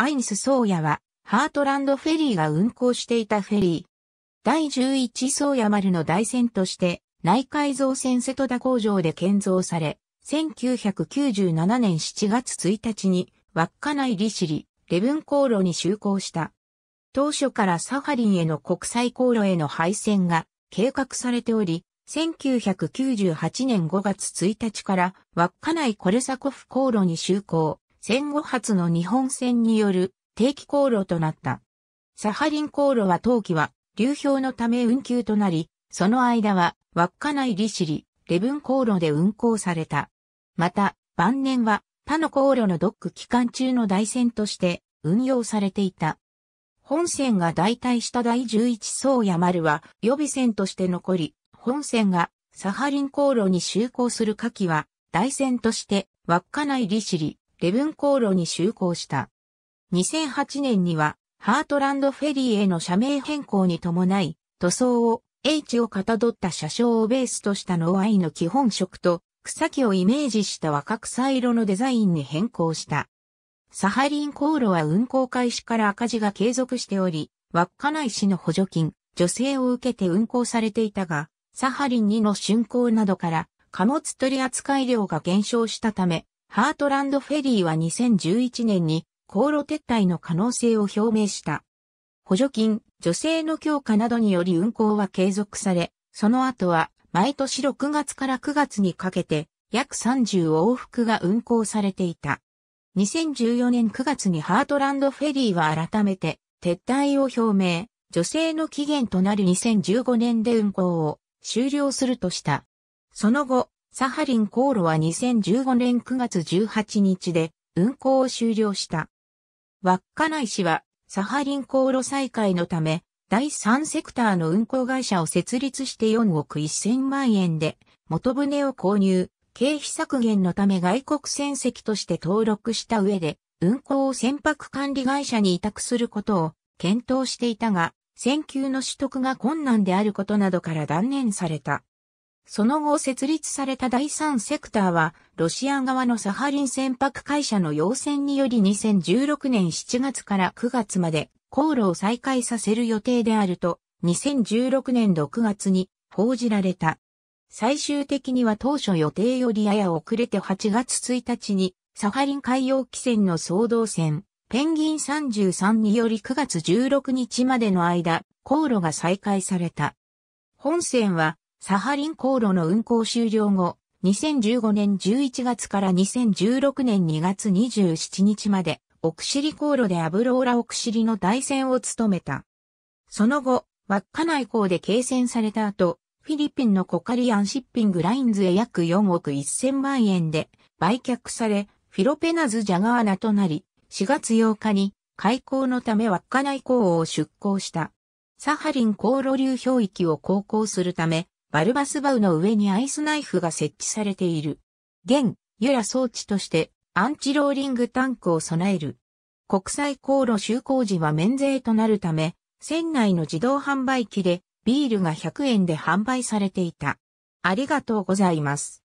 アイニスー谷は、ハートランドフェリーが運航していたフェリー。第11ー谷丸の大船として、内海造船瀬戸田工場で建造され、1997年7月1日に、稚内利尻、レブン航路に就航した。当初からサハリンへの国際航路への配線が計画されており、1998年5月1日から稚内コルサコフ航路に就航。戦後初の日本船による定期航路となった。サハリン航路は冬季は流氷のため運休となり、その間は稚内利尻、レブン航路で運航された。また、晩年は他の航路のドック期間中の台船として運用されていた。本船が代替した第11宗や丸は予備船として残り、本船がサハリン航路に就航する夏季は、大船として、稚内利尻、レブン航路に就航した。2008年には、ハートランドフェリーへの社名変更に伴い、塗装を H をかたどった車掌をベースとしたノアイの基本色と草木をイメージした若草色のデザインに変更した。サハリン航路は運行開始から赤字が継続しており、稚内市の補助金、助成を受けて運行されていたが、サハリン2の竣工などから貨物取扱量が減少したため、ハートランドフェリーは2011年に航路撤退の可能性を表明した。補助金、女性の強化などにより運行は継続され、その後は毎年6月から9月にかけて約30往復が運行されていた。2014年9月にハートランドフェリーは改めて撤退を表明、女性の期限となる2015年で運行を終了するとした。その後、サハリン航路は2015年9月18日で運行を終了した。稚内市はサハリン航路再開のため、第3セクターの運行会社を設立して4億1000万円で元船を購入、経費削減のため外国船籍として登録した上で、運航を船舶管理会社に委託することを検討していたが、船級の取得が困難であることなどから断念された。その後設立された第三セクターは、ロシア側のサハリン船舶会社の要請により2016年7月から9月まで航路を再開させる予定であると、2016年6月に報じられた。最終的には当初予定よりやや遅れて8月1日に、サハリン海洋汽船の総動船、ペンギン33により9月16日までの間、航路が再開された。本船はサハリン航路の運行終了後、2015年11月から2016年2月27日まで、オクシリ航路でアブローラオクシリの大船を務めた。その後、ナ内港で継戦された後、フィリピンのコカリアンシッピングラインズへ約4億1000万円で売却され、フィロペナズ・ジャガーナとなり、4月8日に開港のためナ内港を出港した。サハリン航路流氷域を航行するため、バルバスバウの上にアイスナイフが設置されている。現、ユラ装置としてアンチローリングタンクを備える。国際航路就航時は免税となるため、船内の自動販売機でビールが100円で販売されていた。ありがとうございます。